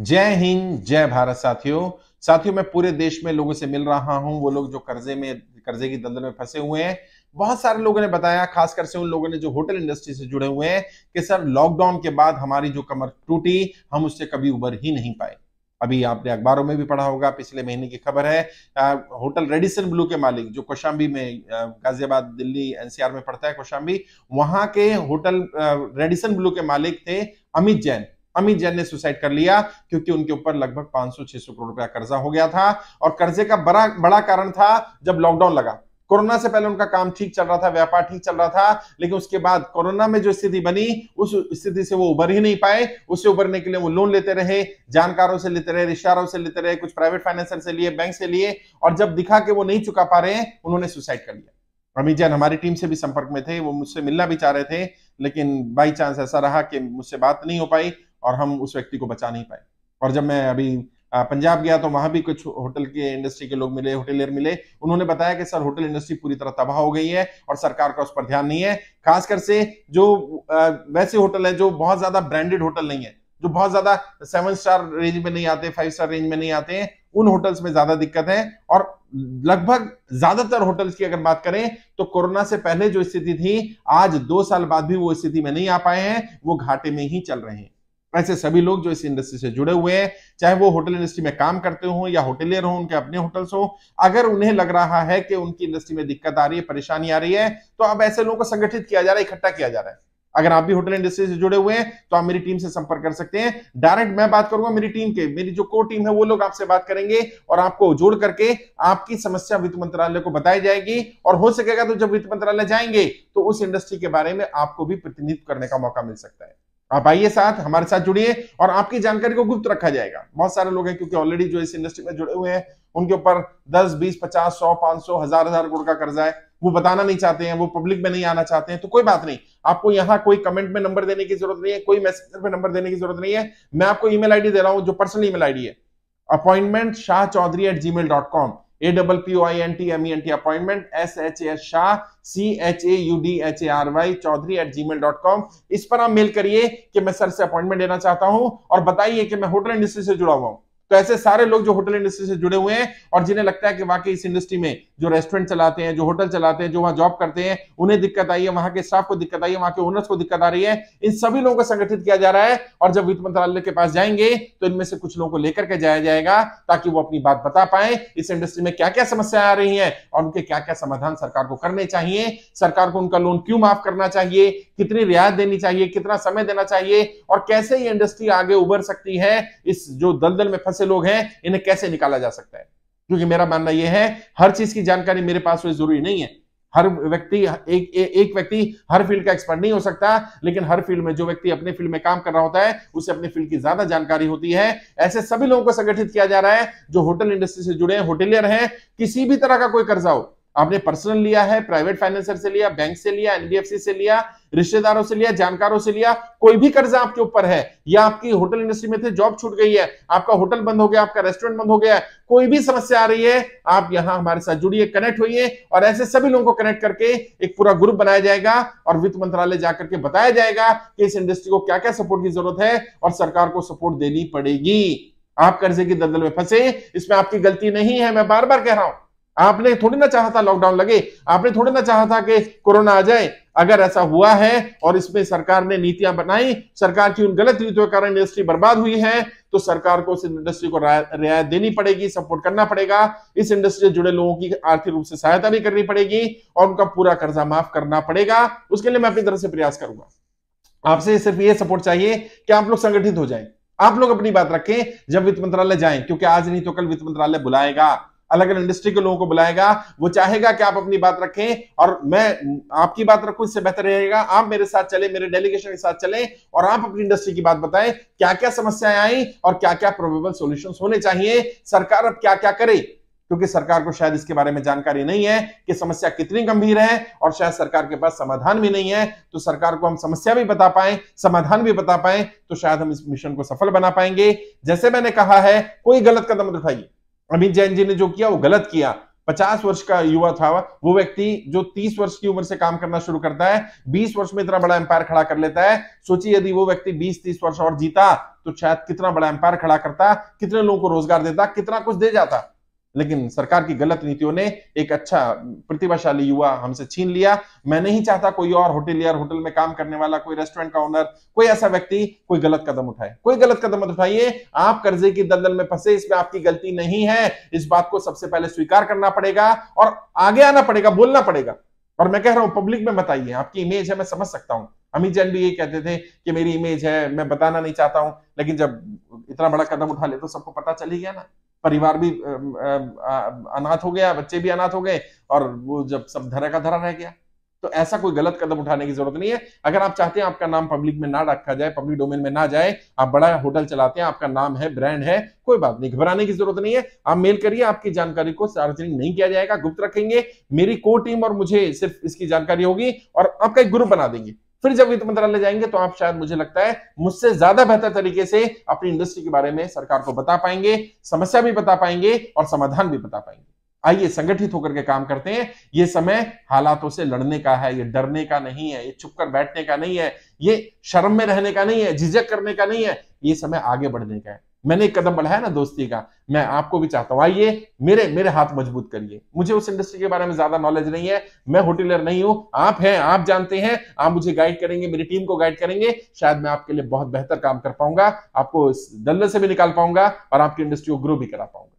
जय हिंद जय भारत साथियों साथियों मैं पूरे देश में लोगों से मिल रहा हूं वो लोग जो कर्जे में कर्जे की दलदल में फंसे हुए हैं बहुत सारे लोगों ने बताया खासकर से उन लोगों ने जो होटल इंडस्ट्री से जुड़े हुए हैं कि सर लॉकडाउन के बाद हमारी जो कमर टूटी हम उससे कभी उबर ही नहीं पाए अभी आपने अखबारों में भी पढ़ा होगा पिछले महीने की खबर है आ, होटल रेडिसन ब्लू के मालिक जो कौशाम्बी में गाजियाबाद दिल्ली एनसीआर में पड़ता है कौशाम्बी वहां के होटल रेडिसन ब्लू के मालिक थे अमित जैन अमित जैन ने सुसाइड कर लिया क्योंकि उनके ऊपर लगभग 500-600 करोड़ रुपया कर्जा हो गया था और कर्जे का बड़ा बड़ा कारण था जब लॉकडाउन लगा कोरोना से पहले उनका काम ठीक चल रहा था व्यापार ठीक चल रहा था लेकिन उसके बाद कोरोना में जो स्थिति बनी उस स्थिति से वो उभर ही नहीं पाए उससे उभरने के लिए वो लोन लेते रहे जानकारों से लेते रहे रिश्तेदारों से लेते रहे कुछ प्राइवेट फाइनेंसर से लिए बैंक से लिए और जब दिखा के वो नहीं चुका पा रहे उन्होंने सुसाइड कर लिया अमित जैन हमारी टीम से भी संपर्क में थे वो मुझसे मिलना भी चाह रहे थे लेकिन बाई चांस ऐसा रहा कि मुझसे बात नहीं हो पाई और हम उस व्यक्ति को बचा नहीं पाए और जब मैं अभी पंजाब गया तो वहां भी कुछ होटल के इंडस्ट्री के लोग मिले होटलियर मिले उन्होंने बताया कि सर होटल इंडस्ट्री पूरी तरह तबाह हो गई है और सरकार का उस पर ध्यान नहीं है खासकर से जो वैसे होटल है जो बहुत ज्यादा ब्रांडेड होटल नहीं है जो बहुत ज्यादा सेवन स्टार रेंज में नहीं आते फाइव स्टार रेंज में नहीं आते हैं उन होटल्स में ज्यादा दिक्कत है और लगभग ज्यादातर होटल्स की अगर बात करें तो कोरोना से पहले जो स्थिति थी आज दो साल बाद भी वो स्थिति में नहीं आ पाए हैं वो घाटे में ही चल रहे हैं ऐसे सभी लोग जो इस इंडस्ट्री से जुड़े हुए हैं चाहे वो होटल इंडस्ट्री में काम करते हो या होटलियर हो उनके अपने होटल्स हो अगर उन्हें लग रहा है कि उनकी इंडस्ट्री में दिक्कत आ रही है परेशानी आ रही है तो अब ऐसे लोगों को संगठित किया जा रहा है इकट्ठा किया जा रहा है अगर आप भी होटल इंडस्ट्री से जुड़े हुए हैं तो आप मेरी टीम से संपर्क कर सकते हैं डायरेक्ट मैं बात करूंगा मेरी टीम के मेरी जो को टीम है वो लोग आपसे बात करेंगे और आपको जोड़ करके आपकी समस्या वित्त मंत्रालय को बताई जाएगी और हो सकेगा तो जब वित्त मंत्रालय जाएंगे तो उस इंडस्ट्री के बारे में आपको भी प्रतिनिधित्व करने का मौका मिल सकता है आप आइए साथ हमारे साथ जुड़िए और आपकी जानकारी को गुप्त रखा जाएगा बहुत सारे लोग हैं क्योंकि ऑलरेडी जो इस इंडस्ट्री में जुड़े हुए हैं उनके ऊपर 10, 20, 50, 100, 500, हजार हजार करोड़ का कर्जा है वो बताना नहीं चाहते हैं वो पब्लिक में नहीं आना चाहते हैं तो कोई बात नहीं आपको यहाँ कोई कमेंट में नंबर देने की जरूरत नहीं है कोई मैसेज में नंबर देने की जरूरत नहीं है मैं आपको ईमेल आईडी दे रहा हूँ जो पर्सनल ईमेल आईडी है appointment Shah Chaudhary at G mail dot com A double P I N T M E N T appointment S H S Shah C H A U D H A R Y Chaudhary at G mail dot com इस पर आप mail करिए कि मैं sir से appointment लेना चाहता हूं और बताइए कि मैं होटल इंडस्ट्री से जुड़ा हुआ हूं तो ऐसे सारे लोग जो होटल इंडस्ट्री से जुड़े हुए हैं और जिन्हें लगता है कि वाकई इस इंडस्ट्री में जो रेस्टोरेंट चलाते हैं जो होटल चलाते हैं जो वहां जॉब करते हैं उन्हें दिक्कत आई है वहां के स्टाफ को दिक्कत आई है वहां के ओनर्स को दिक्कत आ रही है इन सभी लोगों को संगठित किया जा रहा है और जब वित्त मंत्रालय के पास जाएंगे तो इनमें से कुछ लोगों को लेकर के जाया जाएगा ताकि वो अपनी बात बता पाए इस इंडस्ट्री में क्या क्या समस्या आ रही है और उनके क्या क्या समाधान सरकार को करने चाहिए सरकार को उनका लोन क्यों माफ करना चाहिए कितनी रियायत देनी चाहिए कितना समय देना चाहिए और कैसे ये इंडस्ट्री आगे उभर सकती है इस जो दलदल में फंसे लोग हैं इन्हें कैसे निकाला जा सकता है क्योंकि मेरा मानना यह है हर चीज की जानकारी मेरे पास हुई जरूरी नहीं है हर व्यक्ति एक ए, एक व्यक्ति हर फील्ड का एक्सपर्ट नहीं हो सकता लेकिन हर फील्ड में जो व्यक्ति अपने फील्ड में काम कर रहा होता है उसे अपने फील्ड की ज्यादा जानकारी होती है ऐसे सभी लोगों को संगठित किया जा रहा है जो होटल इंडस्ट्री से जुड़े हैं होटेलियर हैं किसी भी तरह का कोई कर्जा हो आपने पर्सनल लिया है प्राइवेट फाइनेंसर से लिया बैंक से लिया एनबीएफसी से लिया रिश्तेदारों से लिया जानकारों से लिया कोई भी कर्जा आपके ऊपर है या आपकी होटल इंडस्ट्री में थे जॉब छूट गई है आपका होटल बंद हो गया आपका रेस्टोरेंट बंद हो गया कोई भी समस्या आ रही है आप यहां हमारे साथ जुड़िए कनेक्ट होइए और ऐसे सभी लोगों को कनेक्ट करके एक पूरा ग्रुप बनाया जाएगा और वित्त मंत्रालय जाकर के बताया जाएगा कि इस इंडस्ट्री को क्या क्या सपोर्ट की जरूरत है और सरकार को सपोर्ट देनी पड़ेगी आप कर्जे की दलदल में फंसे इसमें आपकी गलती नहीं है मैं बार बार कह रहा हूं आपने थोड़ी ना चाहा था लॉकडाउन लगे आपने थोड़ी ना चाहा था कि कोरोना आ जाए अगर ऐसा हुआ है और इसमें सरकार ने नीतियां बनाई सरकार की उन गलत नीतियों के कारण इंडस्ट्री बर्बाद हुई है तो सरकार को इस इंडस्ट्री को रियायत देनी पड़ेगी सपोर्ट करना पड़ेगा इस इंडस्ट्री से जुड़े लोगों की आर्थिक रूप से सहायता भी करनी पड़ेगी और उनका पूरा कर्जा माफ करना पड़ेगा उसके लिए मैं अपनी तरफ से प्रयास करूंगा आपसे सिर्फ ये सपोर्ट चाहिए कि आप लोग संगठित हो जाए आप लोग अपनी बात रखें जब वित्त मंत्रालय जाए क्योंकि आज नहीं तो कल वित्त मंत्रालय बुलाएगा अलग अलग इंडस्ट्री के लोगों को बुलाएगा वो चाहेगा कि आप अपनी बात रखें और मैं आपकी बात रखू इससे बेहतर रहेगा आप मेरे साथ चले मेरे डेलीगेशन के साथ चले और आप अपनी इंडस्ट्री की बात बताएं क्या क्या समस्याएं आई और क्या क्या प्रोबेबल सोल्यूशन होने चाहिए सरकार अब क्या क्या करे क्योंकि सरकार को शायद इसके बारे में जानकारी नहीं है कि समस्या कितनी गंभीर है और शायद सरकार के पास समाधान भी नहीं है तो सरकार को हम समस्या भी बता पाए समाधान भी बता पाए तो शायद हम इस मिशन को सफल बना पाएंगे जैसे मैंने कहा है कोई गलत कदम उठाइए अमित जैन जी ने जो किया वो गलत किया पचास वर्ष का युवा था वो व्यक्ति जो तीस वर्ष की उम्र से काम करना शुरू करता है बीस वर्ष में इतना बड़ा एम्पायर खड़ा कर लेता है सोचिए यदि वो व्यक्ति बीस तीस वर्ष और जीता तो शायद कितना बड़ा एम्पायर खड़ा करता कितने लोगों को रोजगार देता कितना कुछ दे जाता लेकिन सरकार की गलत नीतियों ने एक अच्छा प्रतिभाशाली युवा हमसे छीन लिया मैं नहीं चाहता कोई और होटल या होटल में काम करने वाला कोई रेस्टोरेंट का ओनर कोई ऐसा व्यक्ति कोई गलत कदम उठाए कोई गलत कदम मत उठाइए आप कर्जे की दलदल में फंसे इसमें आपकी गलती नहीं है इस बात को सबसे पहले स्वीकार करना पड़ेगा और आगे आना पड़ेगा बोलना पड़ेगा और मैं कह रहा हूं पब्लिक में बताइए आपकी इमेज है मैं समझ सकता हूं अमित जैन भी ये कहते थे कि मेरी इमेज है मैं बताना नहीं चाहता हूं लेकिन जब इतना बड़ा कदम उठा ले तो सबको पता चल ही गया ना परिवार भी अनाथ हो गया बच्चे भी अनाथ हो गए और वो जब सब धरा का धरा रह गया तो ऐसा कोई गलत कदम उठाने की जरूरत नहीं है अगर आप चाहते हैं आपका नाम पब्लिक में ना रखा जाए पब्लिक डोमेन में ना जाए आप बड़ा होटल चलाते हैं आपका नाम है ब्रांड है कोई बात नहीं घबराने की जरूरत नहीं है आप मेल करिए आपकी जानकारी को सार्वजनिक नहीं किया जाएगा गुप्त रखेंगे मेरी को टीम और मुझे सिर्फ इसकी जानकारी होगी और आपका एक ग्रुप बना देंगे फिर जब वित्त मंत्रालय जाएंगे तो आप शायद मुझे लगता है मुझसे ज्यादा बेहतर तरीके से अपनी इंडस्ट्री के बारे में सरकार को बता पाएंगे समस्या भी बता पाएंगे और समाधान भी बता पाएंगे आइए संगठित होकर के काम करते हैं ये समय हालातों से लड़ने का है ये डरने का नहीं है ये चुप कर बैठने का नहीं है ये शर्म में रहने का नहीं है झिझक करने का नहीं है ये समय आगे बढ़ने का है मैंने एक कदम बढ़ाया ना दोस्ती का मैं आपको भी चाहता हूँ आइए मेरे मेरे हाथ मजबूत करिए मुझे उस इंडस्ट्री के बारे में ज्यादा नॉलेज नहीं है मैं होटेलर नहीं हूँ आप हैं आप जानते हैं आप मुझे गाइड करेंगे मेरी टीम को गाइड करेंगे शायद मैं आपके लिए बहुत बेहतर काम कर पाऊंगा आपको दल्ले से भी निकाल पाऊंगा और आपकी इंडस्ट्री को ग्रो भी करा पाऊंगा